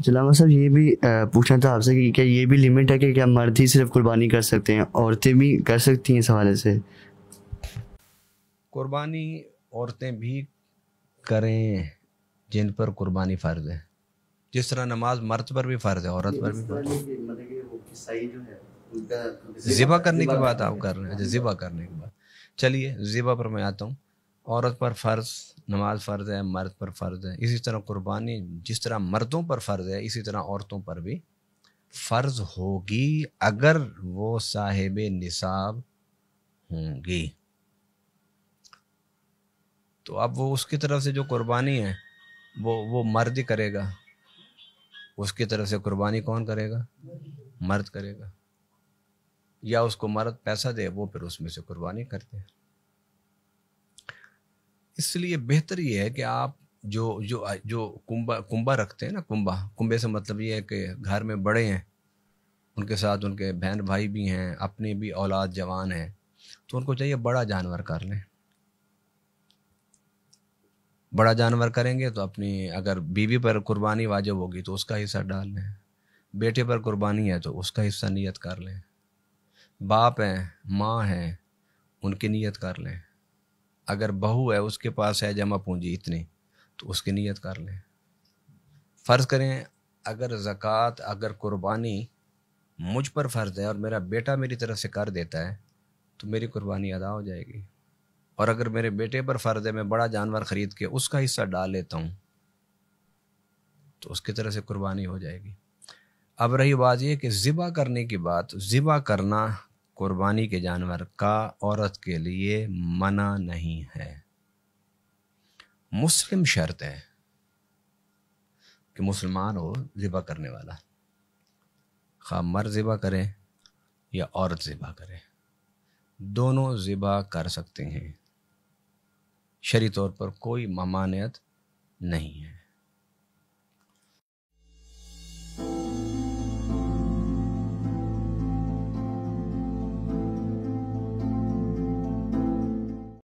जलामा साहब ये भी पूछना था आपसे कि क्या ये भी लिमिट है कि क्या मर्द ही सिर्फ कुर्बानी कर सकते हैं औरतें भी कर सकती हैं इस हवाले से कुर्बानी औरतें भी करें जिन पर कुर्बानी फ़र्ज है जिस तरह नमाज मर्द पर भी फ़र्ज है औरत पर भी फ़र्ज ज़िबा करने की बात आप कर रहे हैं ज़िबा करने की बात चलिए ज़िबा पर मैं आता हूँ औरत पर फ़र्ज़ नमाज फ़र्ज़ है मर्द पर फ़र्ज़ है इसी तरह कुर्बानी जिस तरह मर्दों पर फ़र्ज़ है इसी तरह औरतों पर भी फ़र्ज़ होगी अगर वो साहिब निसाब होंगी तो अब वो उसकी तरफ से जो कुर्बानी है वो वो मर्द ही करेगा उसकी तरफ से कुर्बानी कौन करेगा मर्द करेगा या उसको मर्द पैसा दे वो फिर उसमें से कुर्बानी करते हैं इसलिए बेहतर ये है कि आप जो जो जो कुंभा कुंभा रखते हैं ना कुंभा कुंभे से मतलब ये है कि घर में बड़े हैं उनके साथ उनके बहन भाई भी हैं अपनी भी औलाद जवान है तो उनको चाहिए बड़ा जानवर कर लें बड़ा जानवर करेंगे तो अपनी अगर बीवी पर कुर्बानी वाजिब होगी तो उसका हिस्सा डाल लें बेटे पर कुर्बानी है तो उसका हिस्सा नियत कर लें बाप हैं माँ हैं उनकी नियत कर लें अगर बहू है उसके पास है जमा पूंजी इतनी तो उसकी नीयत कर लें फ़र्ज़ करें अगर ज़क़़त अगर कुर्बानी मुझ पर फ़र्ज़ है और मेरा बेटा मेरी तरफ से कर देता है तो मेरी कुर्बानी अदा हो जाएगी और अगर मेरे बेटे पर फ़र्ज़ है मैं बड़ा जानवर ख़रीद के उसका हिस्सा डाल लेता हूँ तो उसकी तरह से कुर्बानी हो जाएगी अब रही बात यह कि ज़िबा करने की बात ज़िबा करना कुर्बानी के जानवर का औरत के लिए मना नहीं है मुस्लिम शर्त है कि मुसलमान हो ज़िबा करने वाला खा मर ज़िबा करें या औरत ज़िबा करें दोनों ज़िबा कर सकते हैं शरी तौर पर कोई ममानियत नहीं है